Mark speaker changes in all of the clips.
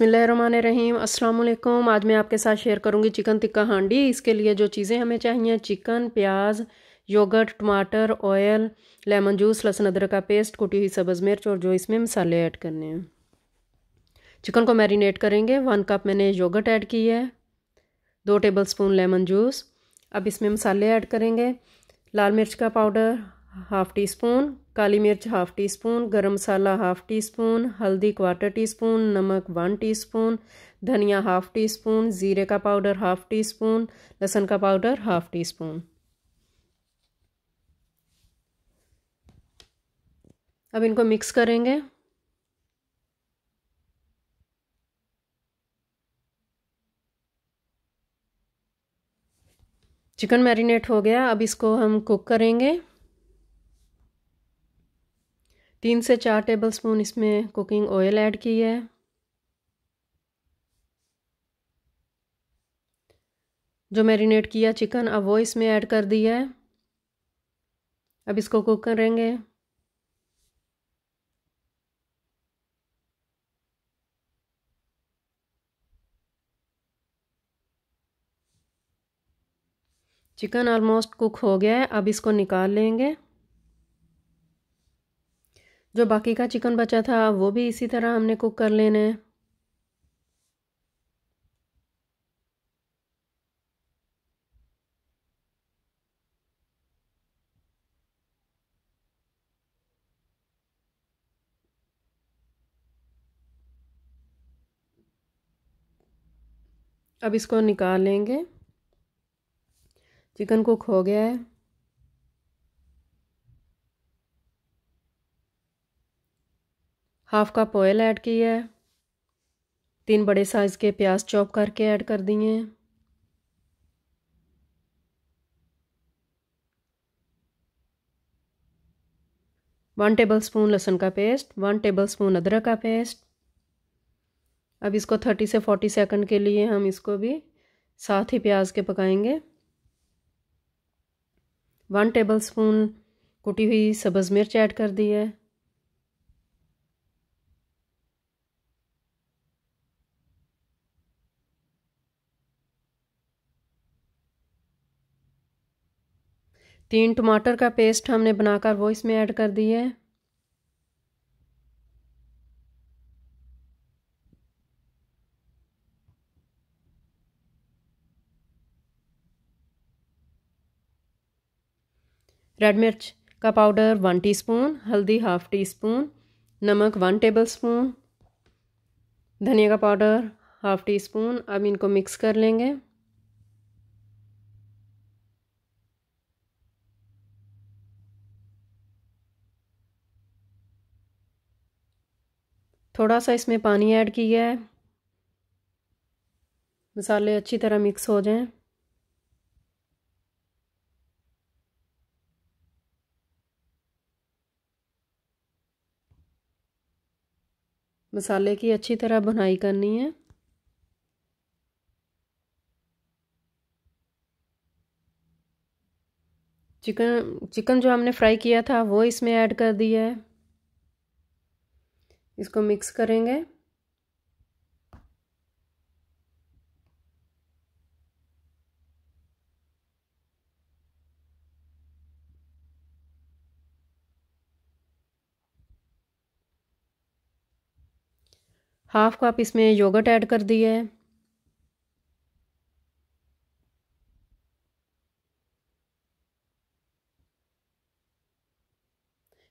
Speaker 1: रहीम अस्सलाम आज मैं आपके साथ शेयर करूंगी चिकन टिक्का हांडी इसके लिए जो चीज़ें हमें चाहिए चिकन प्याज योगर्ट टमाटर ऑयल लेमन जूस लहसुन अदरक का पेस्ट कुटी हुई सब्ज़ मिर्च और जो इसमें मसाले ऐड करने हैं चिकन को मैरिनेट करेंगे वन कप मैंने योगर्ट ऐड की है दो टेबल स्पून लेमन जूस अब इसमें मसाले ऐड करेंगे लाल मिर्च का पाउडर हाफ़ टी स्पून काली मिर्च half teaspoon garam masala half teaspoon हल्दी क्वार्टर टी स्पून नमक वन टी स्पून धनिया हाफ़ टी स्पून ज़ीरे का पाउडर हाफ़ टी स्पून लहसुन का पाउडर हाफ़ टी स्पून अब इनको मिक्स करेंगे चिकन मैरिनेट हो गया अब इसको हम कुक करेंगे तीन से चार टेबलस्पून इसमें कुकिंग ऑयल ऐड की है जो मैरिनेट किया चिकन अब वो इसमें ऐड कर दिया है अब इसको कुक करेंगे चिकन ऑलमोस्ट कुक हो गया है अब इसको निकाल लेंगे जो बाकी का चिकन बचा था वो भी इसी तरह हमने कुक कर लेना है अब इसको निकाल लेंगे चिकन कुक हो गया है हाफ कप ऑयल ऐड किया है तीन बड़े साइज़ के प्याज चॉप करके ऐड कर दिए हैं वन टेबल स्पून लहसुन का पेस्ट वन टेबल स्पून अदरक का पेस्ट अब इसको थर्टी से फोर्टी सेकंड के लिए हम इसको भी साथ ही प्याज के पकाएंगे वन टेबल स्पून कुटी हुई सब्ज़ मिर्च ऐड कर दी है तीन टमाटर का पेस्ट हमने बनाकर वो इसमें ऐड कर दी है रेड मिर्च का पाउडर वन टीस्पून, हल्दी हाफ टी स्पून नमक वन टेबल स्पून धनिया का पाउडर हाफ टी स्पून अब इनको मिक्स कर लेंगे थोड़ा सा इसमें पानी ऐड किया है मसाले अच्छी तरह मिक्स हो जाएं मसाले की अच्छी तरह बुनाई करनी है चिकन चिकन जो हमने फ्राई किया था वो इसमें ऐड कर दिया है इसको मिक्स करेंगे हाफ कप इसमें योगर्ट ऐड कर दिया है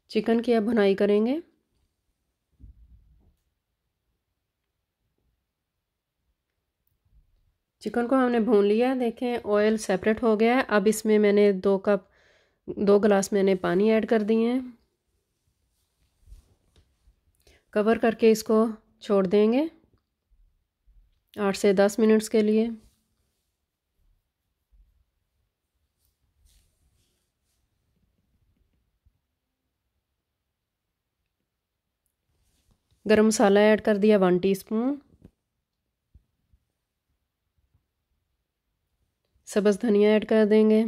Speaker 1: चिकन की अब भुनाई करेंगे चिकन को हमने भून लिया देखें ऑयल सेपरेट हो गया है अब इसमें मैंने दो कप दो गिलास मैंने पानी ऐड कर दिए हैं कवर करके इसको छोड़ देंगे आठ से दस मिनट्स के लिए गरम मसाला ऐड कर दिया वन टीस्पून सब्ज़ धनिया ऐड कर देंगे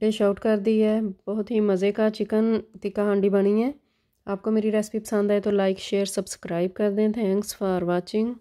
Speaker 1: डिश आउट कर दी है बहुत ही मज़े का चिकन टिक्का हांडी बनी है आपको मेरी रेसिपी पसंद आए तो लाइक शेयर सब्सक्राइब कर दें थैंक्स फॉर वॉचिंग